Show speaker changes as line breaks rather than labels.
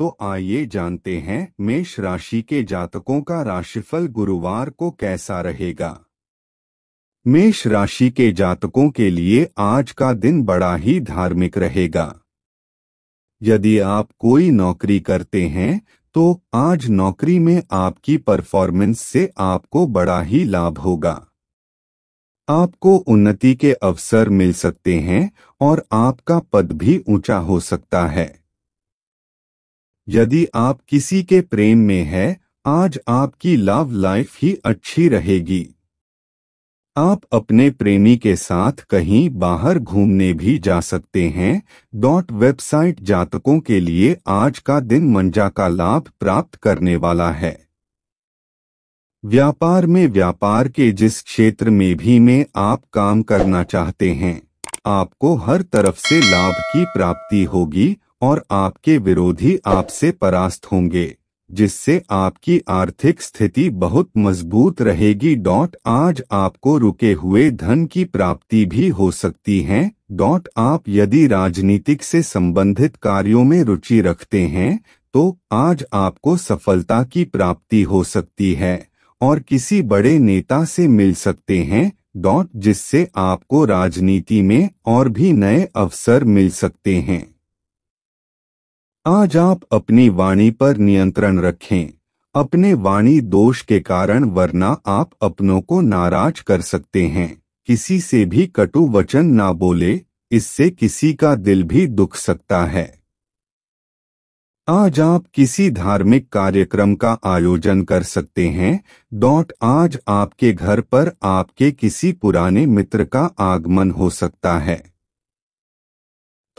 तो आइए जानते हैं मेष राशि के जातकों का राशिफल गुरुवार को कैसा रहेगा मेष राशि के जातकों के लिए आज का दिन बड़ा ही धार्मिक रहेगा यदि आप कोई नौकरी करते हैं तो आज नौकरी में आपकी परफॉर्मेंस से आपको बड़ा ही लाभ होगा आपको उन्नति के अवसर मिल सकते हैं और आपका पद भी ऊंचा हो सकता है यदि आप किसी के प्रेम में हैं, आज आपकी लव लाइफ ही अच्छी रहेगी आप अपने प्रेमी के साथ कहीं बाहर घूमने भी जा सकते हैं डॉट वेबसाइट जातकों के लिए आज का दिन मंजा का लाभ प्राप्त करने वाला है व्यापार में व्यापार के जिस क्षेत्र में भी में आप काम करना चाहते हैं आपको हर तरफ से लाभ की प्राप्ति होगी और आपके विरोधी आपसे परास्त होंगे जिससे आपकी आर्थिक स्थिति बहुत मजबूत रहेगी डॉट आज आपको रुके हुए धन की प्राप्ति भी हो सकती है डॉट आप यदि राजनीतिक से संबंधित कार्यों में रुचि रखते हैं तो आज आपको सफलता की प्राप्ति हो सकती है और किसी बड़े नेता से मिल सकते हैं डॉट जिससे आपको राजनीति में और भी नए अवसर मिल सकते हैं आज आप अपनी वाणी पर नियंत्रण रखें अपने वाणी दोष के कारण वरना आप अपनों को नाराज कर सकते हैं किसी से भी कटु वचन ना बोले इससे किसी का दिल भी दुख सकता है आज आप किसी धार्मिक कार्यक्रम का आयोजन कर सकते हैं डॉट आज आपके घर पर आपके किसी पुराने मित्र का आगमन हो सकता है